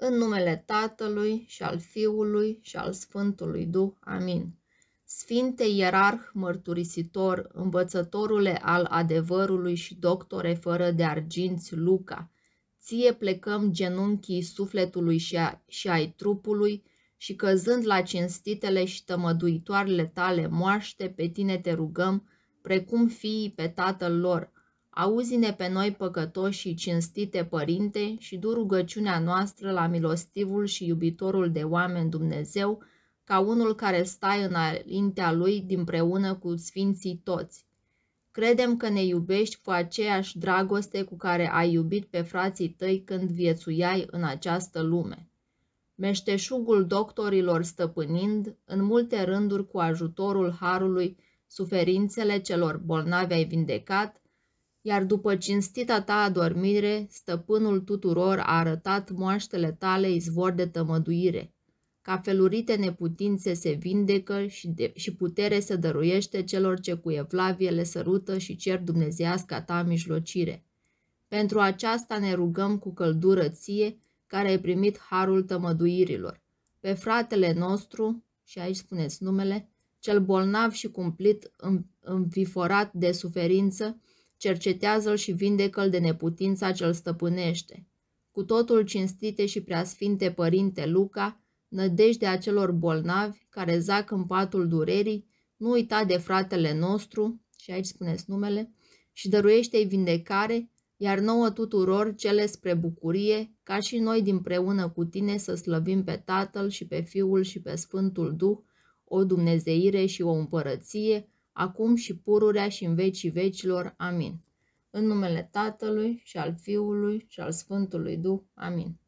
În numele Tatălui și al Fiului și al Sfântului Duh. Amin. Sfinte ierarh mărturisitor, învățătorule al adevărului și doctore fără de arginți Luca, ție plecăm genunchii sufletului și, a, și ai trupului și căzând la cinstitele și tămăduitoarele tale moaște, pe tine te rugăm, precum fiii pe tatăl lor, Auzi-ne pe noi păcătoși și cinstite, Părinte, și du rugăciunea noastră la milostivul și iubitorul de oameni Dumnezeu, ca unul care stai înaintea Lui dinpreună cu sfinții toți. Credem că ne iubești cu aceeași dragoste cu care ai iubit pe frații tăi când viețuiai în această lume. Meșteșugul doctorilor stăpânind, în multe rânduri cu ajutorul Harului, suferințele celor bolnavi ai vindecat – iar după cinstita ta adormire, stăpânul tuturor a arătat moaștele tale izvor de tămăduire. Ca felurite neputințe se vindecă și, de, și putere se dăruiește celor ce cu evlavie le sărută și cer dumnezească ta mijlocire. Pentru aceasta ne rugăm cu căldură ție, care ai primit harul tămăduirilor. Pe fratele nostru, și aici spuneți numele, cel bolnav și cumplit, înviforat de suferință, cercetează-l și vindecă-l de neputința ce-l stăpânește. Cu totul cinstite și preasfinte Părinte Luca, nădejdea celor bolnavi care zac în patul durerii, nu uita de fratele nostru, și aici spuneți numele, și dăruiește-i vindecare, iar nouă tuturor cele spre bucurie, ca și noi dinpreună cu tine să slăvim pe Tatăl și pe Fiul și pe Sfântul Duh, o dumnezeire și o împărăție, acum și pururea și în vecii vecilor. Amin. În numele Tatălui și al Fiului și al Sfântului Duh. Amin.